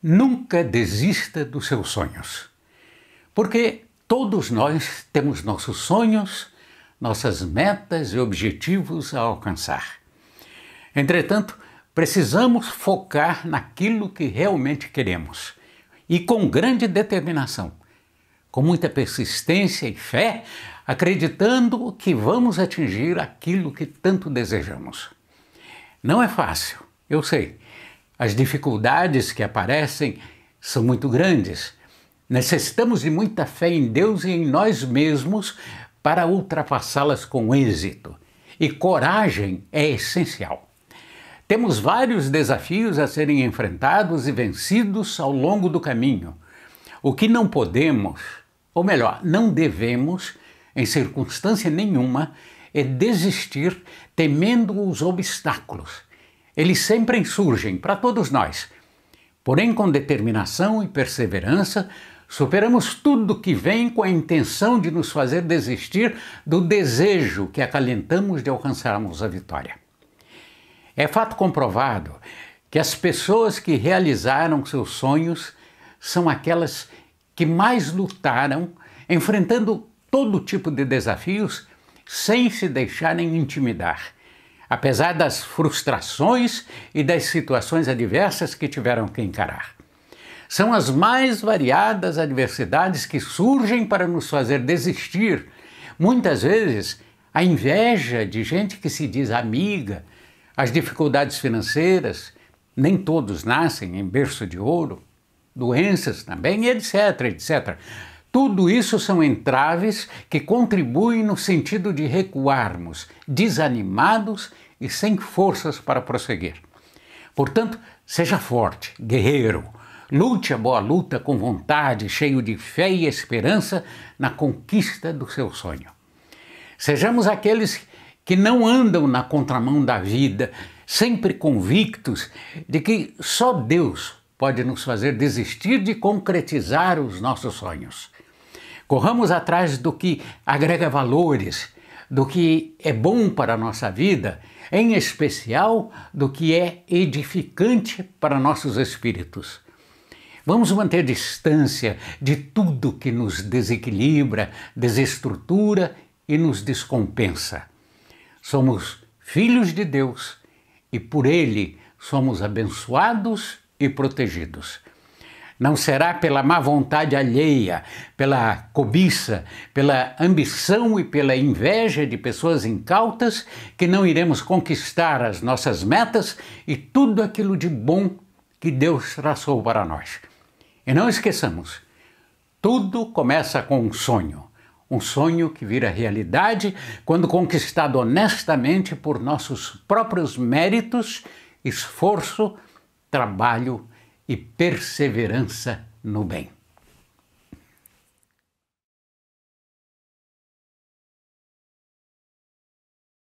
Nunca desista dos seus sonhos, porque todos nós temos nossos sonhos, nossas metas e objetivos a alcançar. Entretanto, precisamos focar naquilo que realmente queremos e com grande determinação, com muita persistência e fé, acreditando que vamos atingir aquilo que tanto desejamos. Não é fácil, eu sei as dificuldades que aparecem são muito grandes. Necessitamos de muita fé em Deus e em nós mesmos para ultrapassá-las com êxito. E coragem é essencial. Temos vários desafios a serem enfrentados e vencidos ao longo do caminho. O que não podemos, ou melhor, não devemos, em circunstância nenhuma, é desistir temendo os obstáculos eles sempre surgem para todos nós. Porém, com determinação e perseverança, superamos tudo que vem com a intenção de nos fazer desistir do desejo que acalentamos de alcançarmos a vitória. É fato comprovado que as pessoas que realizaram seus sonhos são aquelas que mais lutaram, enfrentando todo tipo de desafios sem se deixarem intimidar apesar das frustrações e das situações adversas que tiveram que encarar. São as mais variadas adversidades que surgem para nos fazer desistir. Muitas vezes, a inveja de gente que se diz amiga, as dificuldades financeiras, nem todos nascem em berço de ouro, doenças também, etc, etc. Tudo isso são entraves que contribuem no sentido de recuarmos, desanimados e sem forças para prosseguir. Portanto, seja forte, guerreiro. Lute a boa luta com vontade, cheio de fé e esperança na conquista do seu sonho. Sejamos aqueles que não andam na contramão da vida, sempre convictos de que só Deus pode nos fazer desistir de concretizar os nossos sonhos. Corramos atrás do que agrega valores, do que é bom para a nossa vida, em especial do que é edificante para nossos espíritos. Vamos manter distância de tudo que nos desequilibra, desestrutura e nos descompensa. Somos filhos de Deus e por Ele somos abençoados e protegidos. Não será pela má vontade alheia, pela cobiça, pela ambição e pela inveja de pessoas incautas que não iremos conquistar as nossas metas e tudo aquilo de bom que Deus traçou para nós. E não esqueçamos, tudo começa com um sonho. Um sonho que vira realidade quando conquistado honestamente por nossos próprios méritos, esforço, trabalho e perseverança no bem.